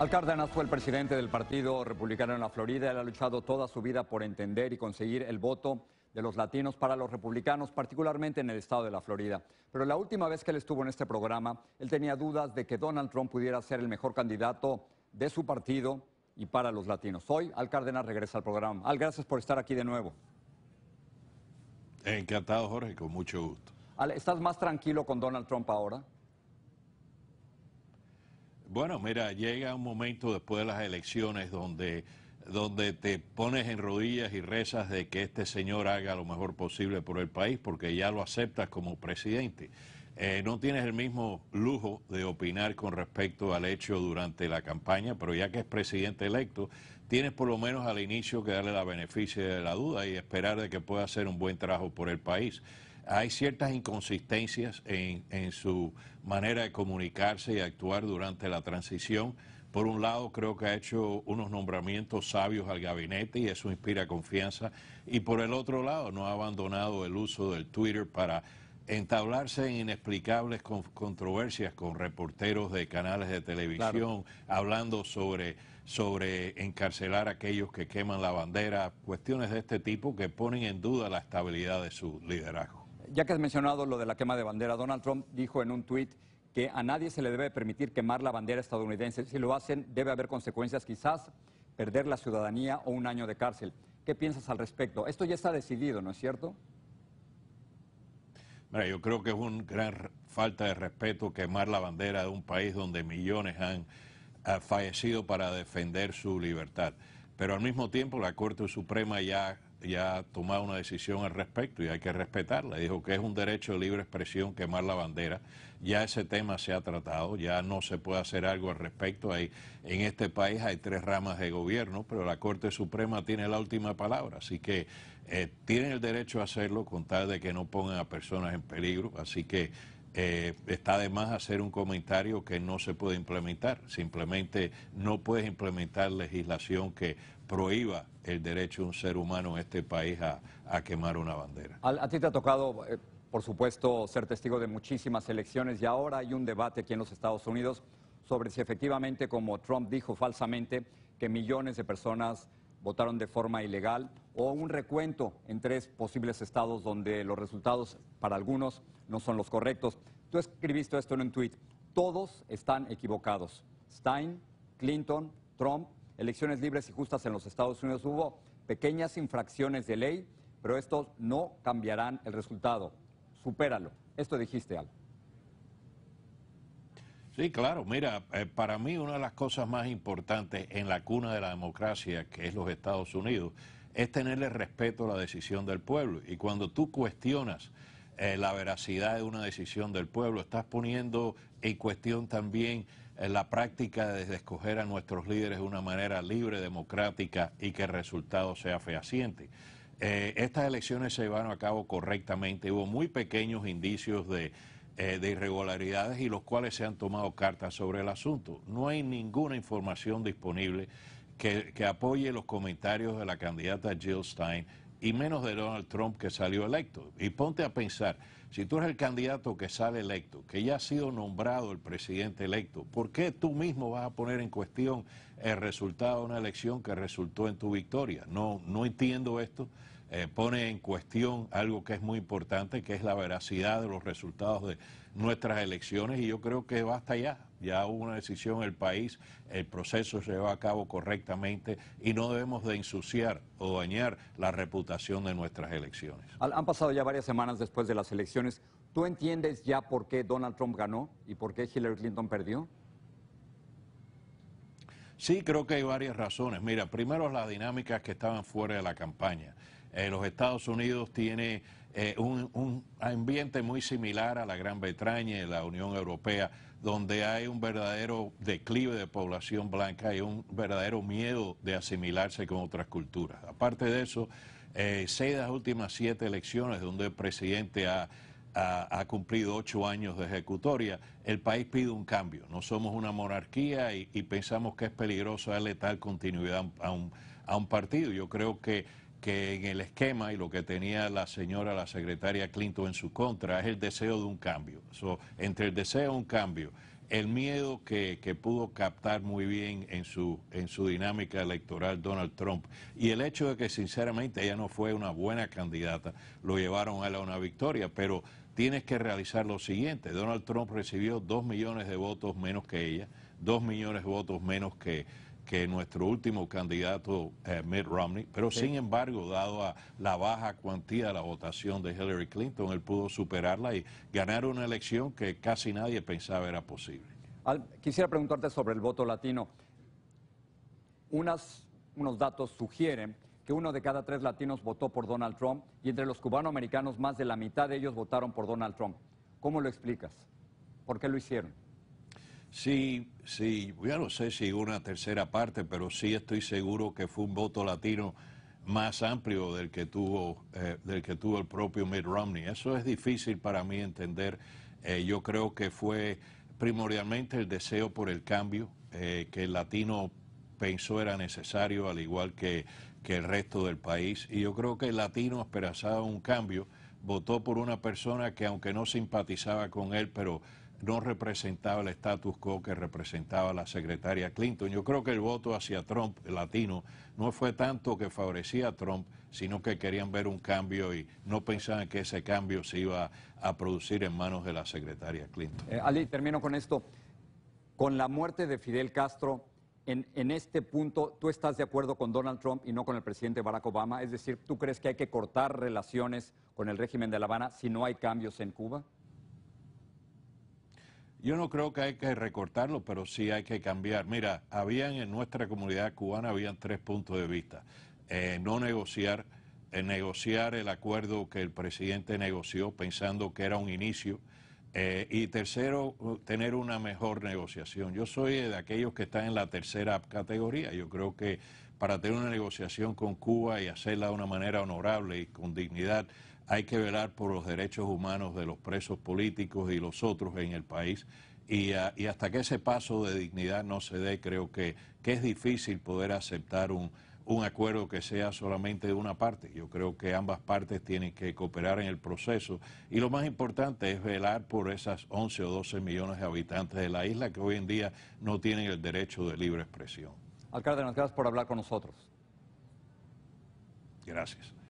Al Cárdenas fue el presidente del Partido Republicano en la Florida. Él ha luchado toda su vida por entender y conseguir el voto de los latinos para los republicanos, particularmente en el estado de la Florida. Pero la última vez que él estuvo en este programa, él tenía dudas de que Donald Trump pudiera ser el mejor candidato de su partido y para los latinos. Hoy, Al Cárdenas regresa al programa. Al, gracias por estar aquí de nuevo. Encantado, Jorge, con mucho gusto. ¿Estás más tranquilo con Donald Trump ahora? Bueno, mira, llega un momento después de las elecciones donde, donde te pones en rodillas y rezas de que este señor haga lo mejor posible por el país, porque ya lo aceptas como presidente. Eh, no tienes el mismo lujo de opinar con respecto al hecho durante la campaña, pero ya que es presidente electo, tienes por lo menos al inicio que darle la beneficio de la duda y esperar de que pueda hacer un buen trabajo por el país hay ciertas inconsistencias en, su manera de comunicarse y actuar durante la transición. Por un lado, creo que ha hecho unos nombramientos sabios al gabinete y eso inspira confianza. Y por el otro lado, no ha abandonado el uso del Twitter para entablarse en inexplicables controversias con reporteros de canales de televisión, hablando sobre, sobre encarcelar a aquellos que queman la bandera, cuestiones de este tipo que ponen en duda la estabilidad de su liderazgo ya que has mencionado lo de la quema de bandera, Donald Trump dijo en un tuit que a nadie se le debe permitir quemar la bandera estadounidense. Si lo hacen, debe haber consecuencias, quizás perder la ciudadanía o un año de cárcel. ¿Qué piensas al respecto? Esto ya está decidido, ¿no es cierto? Mira, yo creo que es una gran falta de respeto quemar la bandera de un país donde millones han ah, fallecido para defender su libertad. Pero al mismo tiempo la Corte Suprema ya ya ha tomado una decisión al respecto y hay que respetarla. Dijo que es un derecho de libre expresión quemar la bandera. Ya ese tema se ha tratado, ya no se puede hacer algo al respecto. en este país hay tres ramas de gobierno, pero la Corte Suprema tiene la última palabra, así que eh, tienen el derecho a hacerlo con tal de que no pongan a personas en peligro. Así que eh, está además más hacer un comentario que no se puede implementar. Simplemente no puedes implementar legislación que prohíba el derecho de un ser humano en este país a, quemar una bandera. A, ti te ha tocado, eh, por supuesto, ser testigo de muchísimas elecciones y ahora hay un debate aquí en los Estados Unidos sobre si efectivamente, como Trump dijo falsamente, que millones de personas votaron de forma ilegal o un recuento en tres posibles estados donde los resultados para algunos no son los correctos. Tú escribiste esto en un tuit. Todos están equivocados. Stein, Clinton, Trump, elecciones libres y justas en los Estados Unidos hubo pequeñas infracciones de ley, pero estos no cambiarán el resultado. Supéralo. Esto dijiste, ALGO. Sí, claro. Mira, eh, para mí una de las cosas más importantes en la cuna de la democracia, que es los Estados Unidos, es tenerle respeto a la decisión del pueblo. Y cuando tú cuestionas eh, la veracidad de una decisión del pueblo, estás poniendo en cuestión también eh, la práctica de escoger a nuestros líderes de una manera libre, democrática y que el resultado sea fehaciente. estas elecciones se llevaron a cabo correctamente. Hubo muy pequeños indicios de eh, de irregularidades y los cuales se han tomado cartas sobre el asunto. No hay ninguna información disponible que, que apoye los comentarios de la candidata Jill Stein y menos de Donald Trump que salió electo. Y ponte a pensar, si tú eres el candidato que sale electo, que ya ha sido nombrado el presidente electo, ¿por qué tú mismo vas a poner en cuestión el resultado de una elección que resultó en tu victoria? No, no entiendo esto. Eh, pone en cuestión algo que es muy importante, que es la veracidad de los resultados de nuestras elecciones y yo creo que basta ya. Ya hubo una decisión en el país, el proceso se llevó a cabo correctamente y no debemos de ensuciar o dañar la reputación de nuestras elecciones. Han pasado ya varias semanas después de las elecciones. ¿Tú entiendes ya por qué Donald Trump ganó y por qué Hillary Clinton perdió? Sí, creo que hay varias razones. Mira, primero las dinámicas que estaban fuera de la campaña. Eh, los Estados Unidos tiene eh, un, ambiente muy similar a la Gran Bretaña y la Unión Europea, donde hay un verdadero declive de población blanca y un verdadero miedo de asimilarse con otras culturas. Aparte de eso, eh, seis de las últimas siete elecciones donde el presidente ha, cumplido ocho años de ejecutoria, el país pide un cambio. No somos una monarquía y, pensamos que es peligroso darle tal continuidad a un partido. Yo creo que que en el esquema y lo que tenía la señora, la secretaria Clinton en su contra, es el deseo de un cambio. entre el deseo de un cambio, el miedo que, pudo captar muy bien en su, en su dinámica electoral Donald Trump y el hecho de que sinceramente ella no fue una buena candidata, lo llevaron a la una victoria, pero tienes que realizar lo siguiente, Donald Trump recibió dos millones de votos menos que ella, dos millones de votos menos que que nuestro último candidato eh, Mitt Romney, pero sin embargo, dado a la baja cuantía de la votación de Hillary Clinton, él pudo superarla y ganar una elección que casi nadie pensaba era posible. quisiera preguntarte sobre el voto latino. Unas, unos datos sugieren que uno de cada tres latinos votó por Donald Trump y entre los cubanoamericanos más de la mitad de ellos votaron por Donald Trump. ¿Cómo lo explicas? ¿Por qué lo hicieron? Sí, sí, ya no sé si una tercera parte, pero sí estoy seguro que fue un voto latino más amplio del que tuvo, eh, del que tuvo el propio Mitt Romney. Eso es difícil para mí entender. Eh, yo creo que fue primordialmente el deseo por el cambio eh, que el latino pensó era necesario, al igual que, que el resto del país. Y yo creo que el latino esperanzaba un cambio, votó por una persona que aunque no simpatizaba con él, pero no representaba el status quo que representaba la secretaria Clinton. Yo creo que el voto hacia Trump, el latino, no fue tanto que favorecía a Trump, sino que querían ver un cambio y no pensaban que ese cambio se iba a producir en manos de la secretaria Clinton. Eh, Ali, termino con esto. Con la muerte de Fidel Castro, en, este punto, ¿tú estás de acuerdo con Donald Trump y no con el presidente Barack Obama? Es decir, ¿tú crees que hay que cortar relaciones con el régimen de La Habana si no hay cambios en Cuba? Yo no creo que hay que recortarlo, pero sí hay que cambiar. Mira, habían en nuestra comunidad cubana habían tres puntos de vista. Eh, no negociar, eh, negociar el acuerdo que el presidente negoció pensando que era un inicio. Eh, y tercero, tener una mejor negociación. Yo soy de aquellos que están en la tercera categoría. Yo creo que para tener una negociación con Cuba y hacerla de una manera honorable y con dignidad, hay que velar por los derechos humanos de los presos políticos y los otros en el país. Y, ah, hasta que ese paso de dignidad no se dé, creo que, es difícil poder aceptar un, acuerdo que sea solamente de una parte. Yo creo que ambas partes tienen que cooperar en el proceso y lo más importante es velar por esas 11 o 12 millones de habitantes de la isla que hoy en día no tienen el derecho de libre expresión. Alcalde, gracias por hablar con nosotros. Gracias.